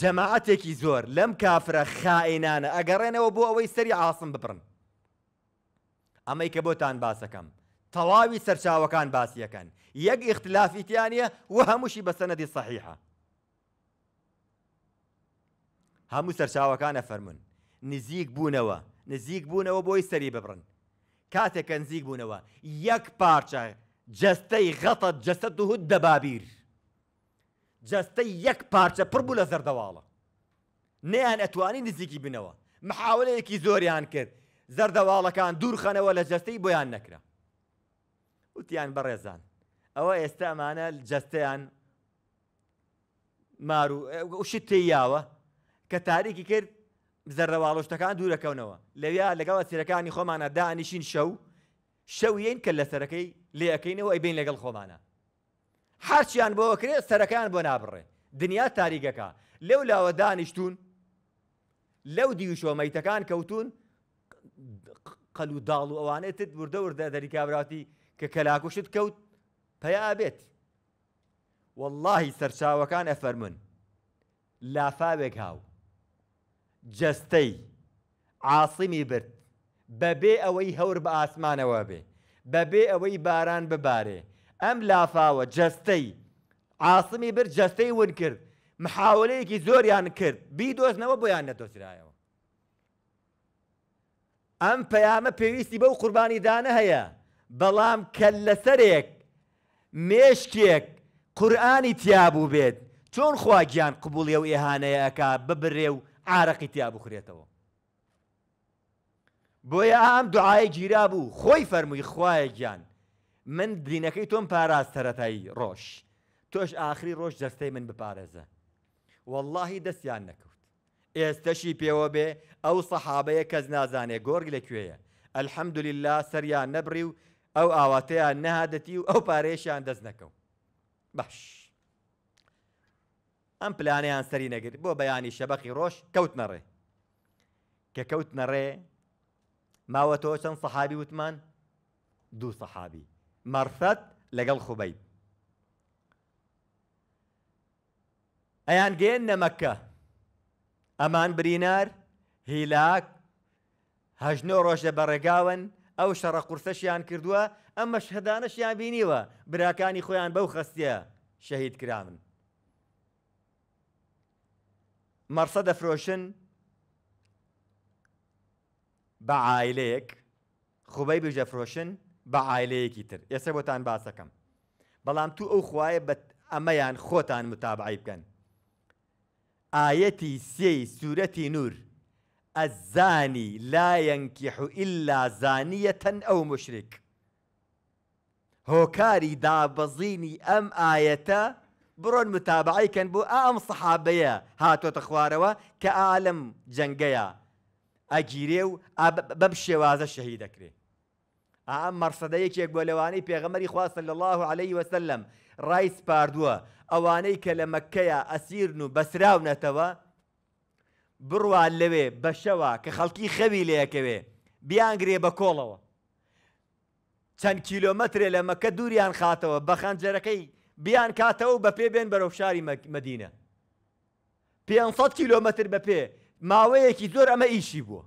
جەماعەتێکی زۆر لەم کافرە خائینانە ئەگەڕێنەوە بۆ ئەوەی سەری عاسم بپڕن ئەمەی کە بۆتان باسەکەم تەواوی سەرچاوەکان باسیەکەن یەک ئختلافیتیانە و هەمووشی بەسەنەدی صحیحە هەموو سەرچاوەکانە فەرمون نزیک بوونەوە نزیک بوونەوە بۆی سەری ببڕن کاتێک نزیک بوونەوە یەک پارچە جەستەی غەتە جەستە دوهود دەبابیر جەستە یەک پارچە پڕ بوو لە زەردەواڵە نەیان ئەتوانی نزیکی بنەوە محاولەیەکی زۆریان کرد زەردەواڵەکان دوورخەنەوە لە جەستەی بۆیان نەکرا وتیان بەڕێزان ئەوە ئێستا ئەمانە جەستەیان ماروشت تێیاوە کە تاریکی کرد زەرەواڵۆشتەکان دوورەکەونەوە لەویا لەگەڵە سیرەکانی خۆمانە دانیشین شەو شەویین کە لە سەرەکەی لێەکەینەوە ئەی بین لەگەڵ خۆمانە هەرچیان بۆەوە کرێت سەرەکەیان بۆ نابڕێ دنیا تاریگەکە لەو لاوە دانیشتون لەو دیوشۆمەیتەکان کەوتون قەل و داڵ و ئەوانێتت بردەوردە دەریکابراتی کە کەلاکوشت کەوت پیا بێت واللهی سەرچاوەکان ئەفەرمون لافاوێک هاو جەستەی عاصمی برد بەبێ ئەوەی هەور بە ئاسمانەوە بێ بەبێ ئەوەی باران ببارێ ئەم لافاوە جەستەی عاسمی بر جەستەی ون کرد محاولەیەکی زۆریان کرد بیدۆزنەوە بۆیان نەدۆزرایەوە ئەم پەیامە پێویستی بەو قوربانی دانە هەیە بەڵام کەل لەسەرێک مێشکێک قورآانی تیابوو بێت چۆن خواگیان قبوڵی و ئێهانەیەەکە ببرێ و عراقی تیا بخورێتەوە بۆیە ئام دوعاە گیرا بوو خۆی فەرمووی خوایە گیان من درینەکەی تۆم پاراز سەتایی ڕۆژ تۆش ئاخری ڕۆژ دەستەی من بپارێزە واللهی دەستیان نەکەوت ئێستەشی پێوە بێ ئەو سەحابەیە کەس نازانێ گۆرگ لەکوێیە ئەلحەمدوللا سەریان نەبری و ئەو ئاواتەیان نەهادەتی و ئەو پارێشیان دەست نەکەوت باش ئەم پلانیان سەری نەگرت بۆ بەیانی شەبەقی ڕۆژ کەوت نەڕێ کە کەوت نەڕێ ماوە تۆ چەند سەحابی وتمان دوو سەحابی مەرفەت لەگەڵ خوبەی ئەیان گەێن نەمەکە ئەمان برینار هیلاک هەژنۆ ڕۆژە بەڕێگاون ئەو شەڕە قورسەشیان کردووە ئەمە شهدانەشیان بینیوە براکانی خۆیان بەو خستە شەهید کرامن. مەرسە دەفرۆشن بە عیلەیەک خوبەی بژەفرۆشن بە ئایلەیەکی تر ئێستا بۆتان باسەکەم بەڵام تو ئەو خوایە بە ئەمەیان خۆتان متابعی بکەن ئاەتی سێی سوورەتی نور ئەزانی لایەنکیح و ئللا زانیەتەن ئەو مشرک هۆکاری دابەزینی ئەم ئاەتە بڕۆن متابعیکەن بۆ ئام سەحابەیە هاتۆتە خوارەوە کە ئالم جەنگەیە ئەگیرێ و بەم شێوازە شەهی دەکرێت ئەم مەرسەدەیەکێک بۆ لەوانەی پێغەمەری خواستن لە الله عليه وسلم ڕایس پاردووە ئەوانەی کە لە مەکەیە ئەسیرن و بەسراونەتەوە بڕوان لەوێ بەشەوە کە خەڵکی خەوی لەیەکەوێ بیانگرێ بە کۆڵەوە چەند کیلۆمەترێ لە مەکە دووریان خاتەوە بە خەنجەرەکەی بیان کاتەوە بە پێ بێن بەرەو شاری مدینە 500 کیلۆمەتر بە پێ ماوەیەکی زۆر ئەمە ئیشی بووە